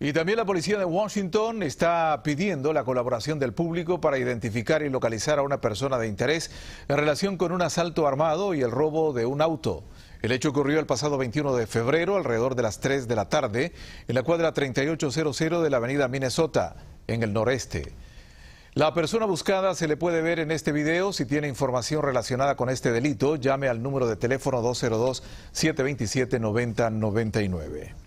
Y también la policía de Washington está pidiendo la colaboración del público para identificar y localizar a una persona de interés en relación con un asalto armado y el robo de un auto. El hecho ocurrió el pasado 21 de febrero, alrededor de las 3 de la tarde, en la cuadra 3800 de la avenida Minnesota, en el noreste. La persona buscada se le puede ver en este video. Si tiene información relacionada con este delito, llame al número de teléfono 202-727-9099.